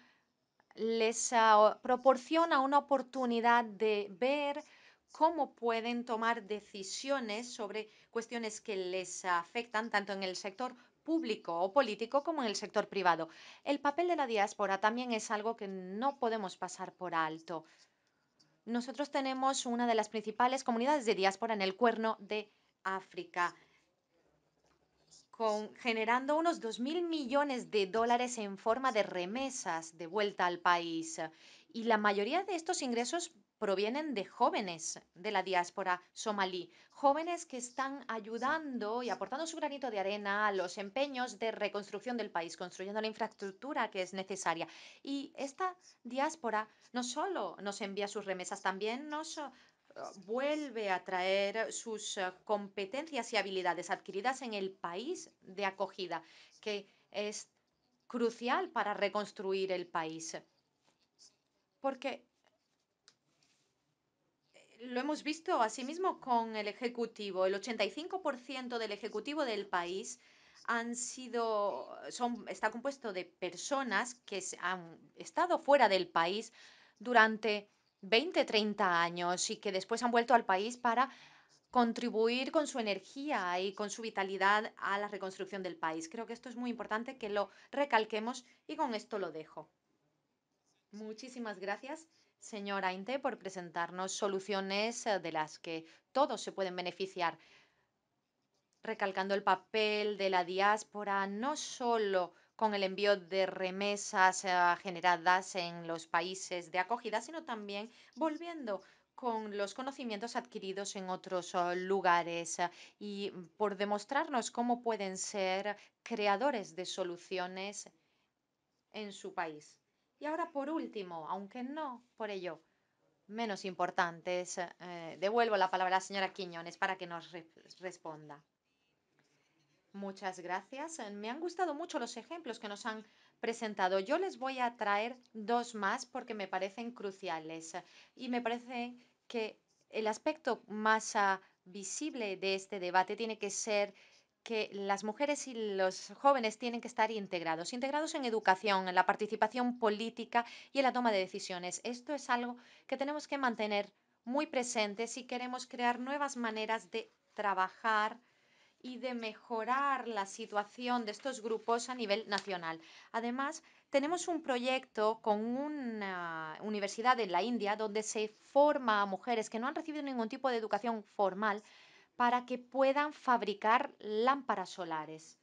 les ah, proporciona una oportunidad de ver cómo pueden tomar decisiones sobre cuestiones que les afectan tanto en el sector público o político como en el sector privado. El papel de la diáspora también es algo que no podemos pasar por alto nosotros tenemos una de las principales comunidades de diáspora en el cuerno de África, generando unos 2.000 millones de dólares en forma de remesas de vuelta al país. Y la mayoría de estos ingresos provienen de jóvenes de la diáspora somalí, jóvenes que están ayudando y aportando su granito de arena a los empeños de reconstrucción del país, construyendo la infraestructura que es necesaria. Y esta diáspora no solo nos envía sus remesas, también nos eh, vuelve a traer sus eh, competencias y habilidades adquiridas en el país de acogida, que es crucial para reconstruir el país. Porque lo hemos visto asimismo con el Ejecutivo. El 85% del Ejecutivo del país han sido, son, está compuesto de personas que han estado fuera del país durante 20, 30 años y que después han vuelto al país para contribuir con su energía y con su vitalidad a la reconstrucción del país. Creo que esto es muy importante que lo recalquemos y con esto lo dejo. Muchísimas gracias señora Inte, por presentarnos soluciones eh, de las que todos se pueden beneficiar, recalcando el papel de la diáspora, no solo con el envío de remesas eh, generadas en los países de acogida, sino también volviendo con los conocimientos adquiridos en otros eh, lugares y por demostrarnos cómo pueden ser creadores de soluciones en su país. Y ahora, por último, aunque no por ello menos importantes, eh, devuelvo la palabra a la señora Quiñones para que nos responda. Muchas gracias. Me han gustado mucho los ejemplos que nos han presentado. Yo les voy a traer dos más porque me parecen cruciales y me parece que el aspecto más ah, visible de este debate tiene que ser que las mujeres y los jóvenes tienen que estar integrados, integrados en educación, en la participación política y en la toma de decisiones. Esto es algo que tenemos que mantener muy presente si queremos crear nuevas maneras de trabajar y de mejorar la situación de estos grupos a nivel nacional. Además, tenemos un proyecto con una universidad en la India donde se forma a mujeres que no han recibido ningún tipo de educación formal para que puedan fabricar lámparas solares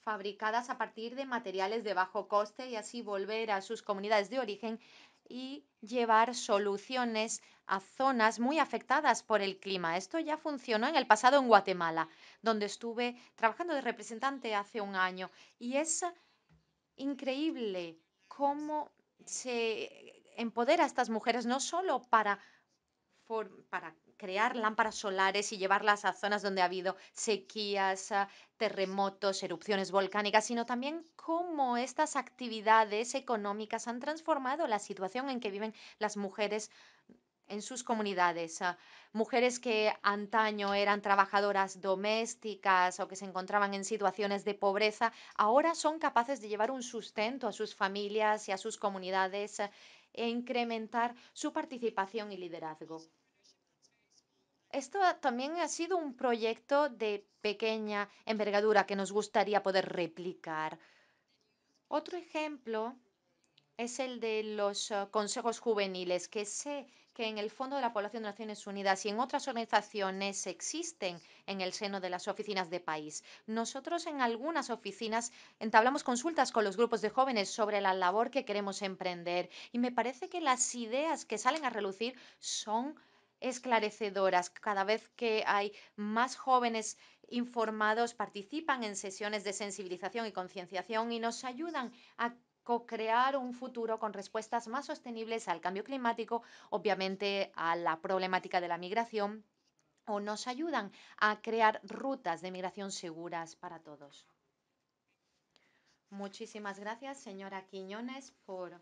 fabricadas a partir de materiales de bajo coste y así volver a sus comunidades de origen y llevar soluciones a zonas muy afectadas por el clima. Esto ya funcionó en el pasado en Guatemala, donde estuve trabajando de representante hace un año. Y es increíble cómo se empodera a estas mujeres no solo para, crear lámparas solares y llevarlas a zonas donde ha habido sequías, ah, terremotos, erupciones volcánicas, sino también cómo estas actividades económicas han transformado la situación en que viven las mujeres en sus comunidades. Ah, mujeres que antaño eran trabajadoras domésticas o que se encontraban en situaciones de pobreza, ahora son capaces de llevar un sustento a sus familias y a sus comunidades ah, e incrementar su participación y liderazgo. Esto también ha sido un proyecto de pequeña envergadura que nos gustaría poder replicar. Otro ejemplo es el de los eh, consejos juveniles, que sé que en el Fondo de la Población de Naciones Unidas y en otras organizaciones existen en el seno de las oficinas de país. Nosotros en algunas oficinas entablamos consultas con los grupos de jóvenes sobre la labor que queremos emprender y me parece que las ideas que salen a relucir son esclarecedoras. Cada vez que hay más jóvenes informados, participan en sesiones de sensibilización y concienciación y nos ayudan a crear un futuro con respuestas más sostenibles al cambio climático, obviamente a la problemática de la migración, o nos ayudan a crear rutas de migración seguras para todos. Muchísimas gracias, señora Quiñones, por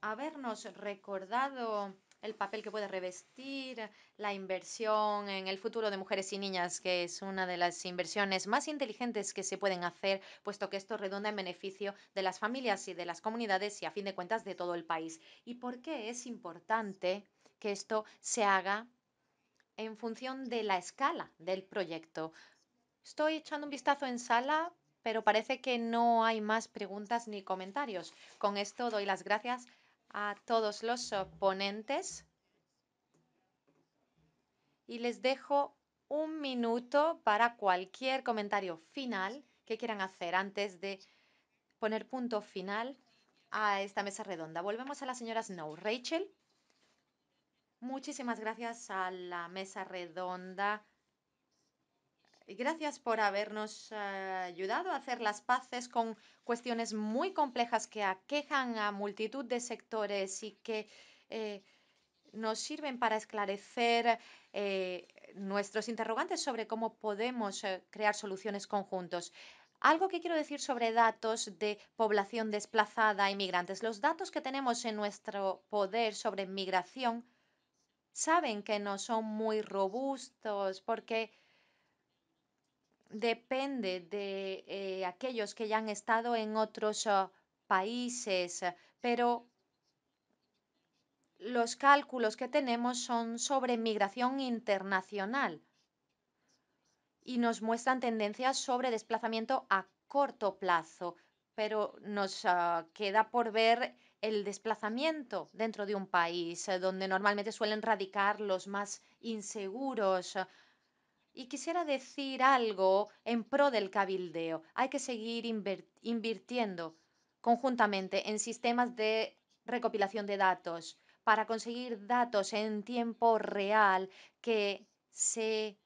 habernos recordado el papel que puede revestir, la inversión en el futuro de mujeres y niñas, que es una de las inversiones más inteligentes que se pueden hacer, puesto que esto redunda en beneficio de las familias y de las comunidades y a fin de cuentas de todo el país. ¿Y por qué es importante que esto se haga en función de la escala del proyecto? Estoy echando un vistazo en sala pero parece que no hay más preguntas ni comentarios. Con esto doy las gracias a todos los ponentes y les dejo un minuto para cualquier comentario final que quieran hacer antes de poner punto final a esta mesa redonda. Volvemos a la señora Snow. Rachel, muchísimas gracias a la mesa redonda Gracias por habernos eh, ayudado a hacer las paces con cuestiones muy complejas que aquejan a multitud de sectores y que eh, nos sirven para esclarecer eh, nuestros interrogantes sobre cómo podemos crear soluciones conjuntos. Algo que quiero decir sobre datos de población desplazada e inmigrantes. Los datos que tenemos en nuestro poder sobre migración saben que no son muy robustos porque depende de eh, aquellos que ya han estado en otros ah, países, pero los cálculos que tenemos son sobre migración internacional y nos muestran tendencias sobre desplazamiento a corto plazo, pero nos ah, queda por ver el desplazamiento dentro de un país, eh, donde normalmente suelen radicar los más inseguros, y quisiera decir algo en pro del cabildeo. Hay que seguir invirtiendo conjuntamente en sistemas de recopilación de datos para conseguir datos en tiempo real que se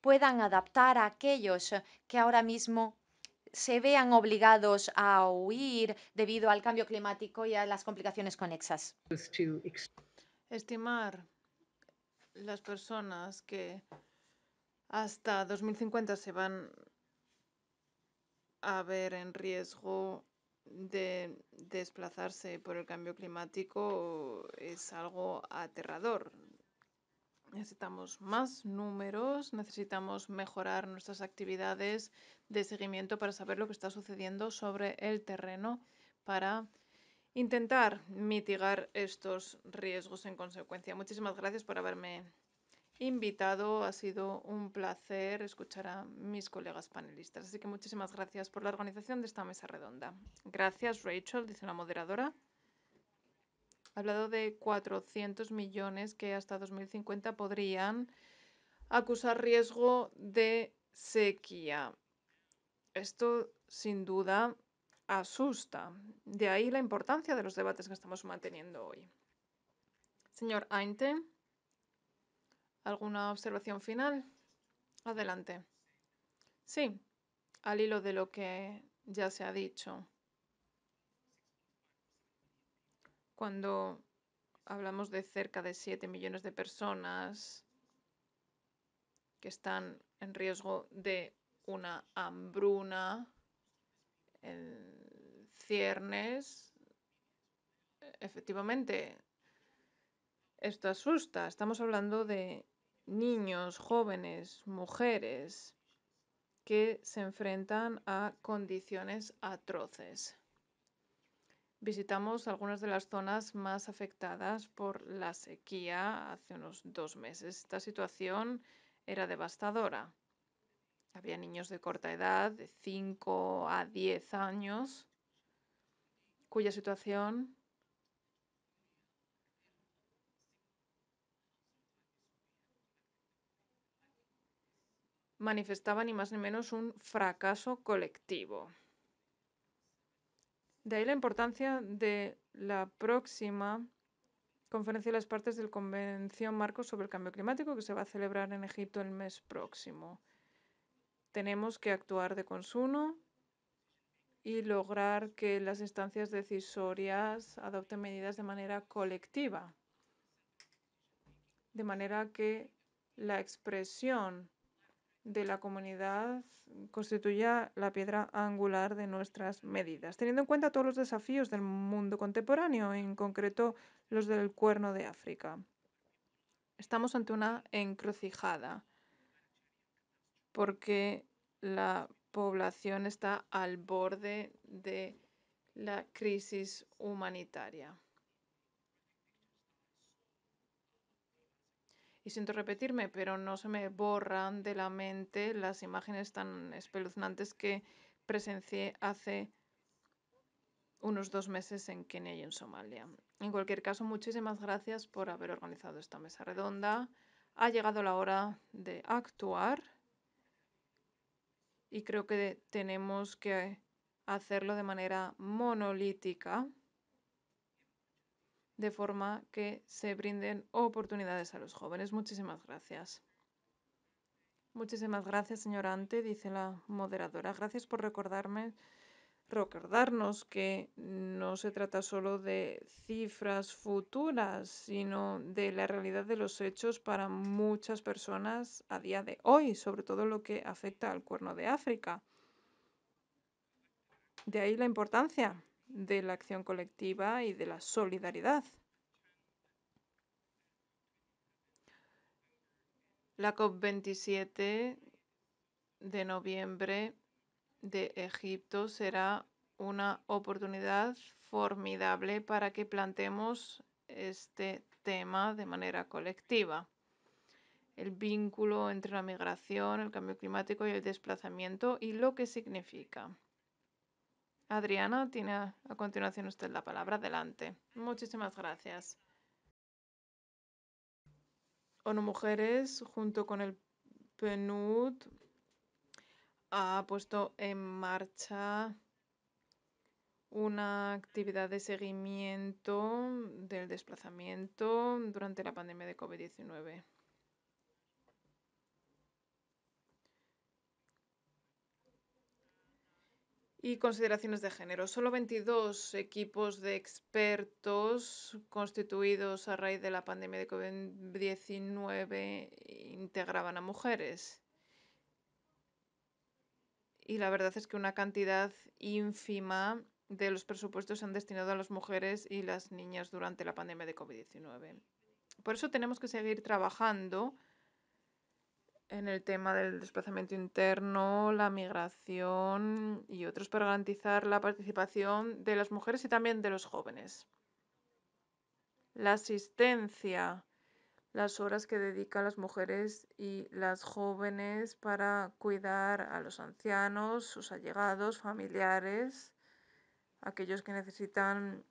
puedan adaptar a aquellos que ahora mismo se vean obligados a huir debido al cambio climático y a las complicaciones conexas. Pues Estimar las personas que hasta 2050 se van a ver en riesgo de desplazarse por el cambio climático es algo aterrador. Necesitamos más números, necesitamos mejorar nuestras actividades de seguimiento para saber lo que está sucediendo sobre el terreno para intentar mitigar estos riesgos en consecuencia. Muchísimas gracias por haberme invitado. Ha sido un placer escuchar a mis colegas panelistas. Así que muchísimas gracias por la organización de esta mesa redonda. Gracias, Rachel, dice la moderadora. Ha hablado de 400 millones que hasta 2050 podrían acusar riesgo de sequía. Esto, sin duda, asusta. De ahí la importancia de los debates que estamos manteniendo hoy. Señor Ainte. ¿Alguna observación final? Adelante. Sí, al hilo de lo que ya se ha dicho. Cuando hablamos de cerca de 7 millones de personas que están en riesgo de una hambruna, en ciernes, efectivamente, esto asusta. Estamos hablando de niños, jóvenes, mujeres que se enfrentan a condiciones atroces. Visitamos algunas de las zonas más afectadas por la sequía hace unos dos meses. Esta situación era devastadora. Había niños de corta edad, de 5 a 10 años, cuya situación manifestaba ni más ni menos un fracaso colectivo. De ahí la importancia de la próxima conferencia de las partes del Convención Marco sobre el Cambio Climático que se va a celebrar en Egipto el mes próximo. Tenemos que actuar de consumo y lograr que las instancias decisorias adopten medidas de manera colectiva, de manera que la expresión de la comunidad constituya la piedra angular de nuestras medidas, teniendo en cuenta todos los desafíos del mundo contemporáneo, en concreto los del cuerno de África. Estamos ante una encrucijada, porque la población está al borde de la crisis humanitaria. Y siento repetirme, pero no se me borran de la mente las imágenes tan espeluznantes que presencié hace unos dos meses en Kenia y en Somalia. En cualquier caso, muchísimas gracias por haber organizado esta mesa redonda. Ha llegado la hora de actuar y creo que tenemos que hacerlo de manera monolítica de forma que se brinden oportunidades a los jóvenes. Muchísimas gracias. Muchísimas gracias, señor Ante, dice la moderadora. Gracias por recordarme, recordarnos que no se trata solo de cifras futuras, sino de la realidad de los hechos para muchas personas a día de hoy, sobre todo lo que afecta al cuerno de África. De ahí la importancia de la acción colectiva y de la solidaridad. La COP27 de noviembre de Egipto será una oportunidad formidable para que plantemos este tema de manera colectiva. El vínculo entre la migración, el cambio climático y el desplazamiento y lo que significa. Adriana, tiene a, continuación usted la palabra. Adelante. Muchísimas gracias. ONU Mujeres, junto con el PNUD, ha puesto en marcha una actividad de seguimiento del desplazamiento durante la pandemia de COVID-19. y consideraciones de género. Solo 22 equipos de expertos constituidos a raíz de la pandemia de COVID-19 integraban a mujeres. Y la verdad es que una cantidad ínfima de los presupuestos se han destinado a las mujeres y las niñas durante la pandemia de COVID-19. Por eso tenemos que seguir trabajando en el tema del desplazamiento interno, la migración y otros para garantizar la participación de las mujeres y también de los jóvenes. La asistencia, las horas que dedican las mujeres y las jóvenes para cuidar a los ancianos, sus allegados, familiares, aquellos que necesitan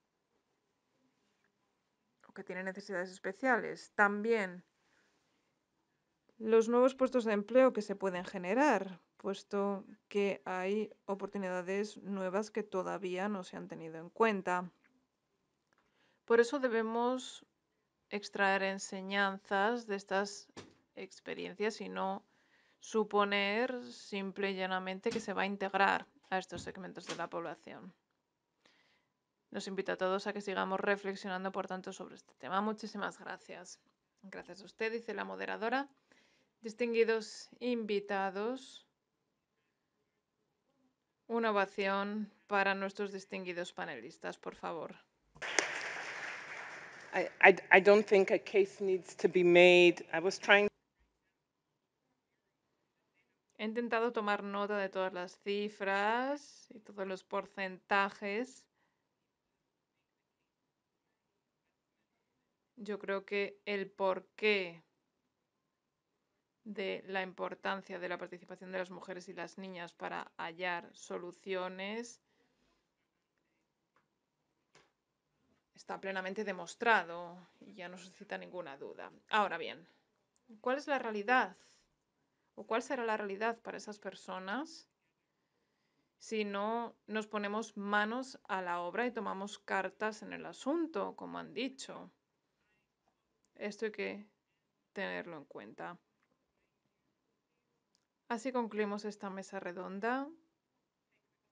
o que tienen necesidades especiales. También los nuevos puestos de empleo que se pueden generar, puesto que hay oportunidades nuevas que todavía no se han tenido en cuenta. Por eso debemos extraer enseñanzas de estas experiencias y no suponer simple y llanamente que se va a integrar a estos segmentos de la población. Nos invito a todos a que sigamos reflexionando, por tanto, sobre este tema. Muchísimas gracias. Gracias a usted, dice la moderadora distinguidos invitados, una ovación para nuestros distinguidos panelistas, por favor. He intentado tomar nota de todas las cifras y todos los porcentajes. Yo creo que el por qué de la importancia de la participación de las mujeres y las niñas para hallar soluciones está plenamente demostrado y ya no suscita ninguna duda. Ahora bien, ¿cuál es la realidad? ¿O cuál será la realidad para esas personas si no nos ponemos manos a la obra y tomamos cartas en el asunto, como han dicho? Esto hay que tenerlo en cuenta. Así concluimos esta mesa redonda.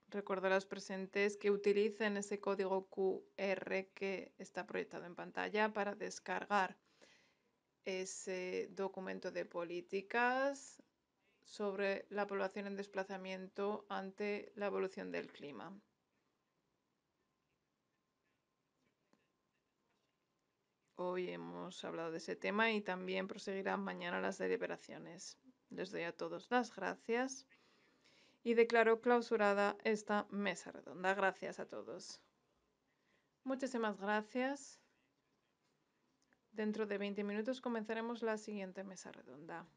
Recuerdo a los presentes que utilicen ese código QR que está proyectado en pantalla para descargar ese documento de políticas sobre la población en desplazamiento ante la evolución del clima. Hoy hemos hablado de ese tema y también proseguirán mañana las deliberaciones. Les doy a todos las gracias y declaro clausurada esta mesa redonda. Gracias a todos. Muchísimas gracias. Dentro de 20 minutos comenzaremos la siguiente mesa redonda.